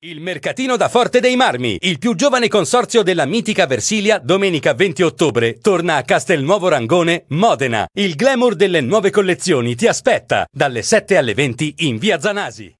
Il mercatino da Forte dei Marmi, il più giovane consorzio della mitica Versilia, domenica 20 ottobre, torna a Castelnuovo Rangone, Modena. Il glamour delle nuove collezioni ti aspetta, dalle 7 alle 20 in via Zanasi.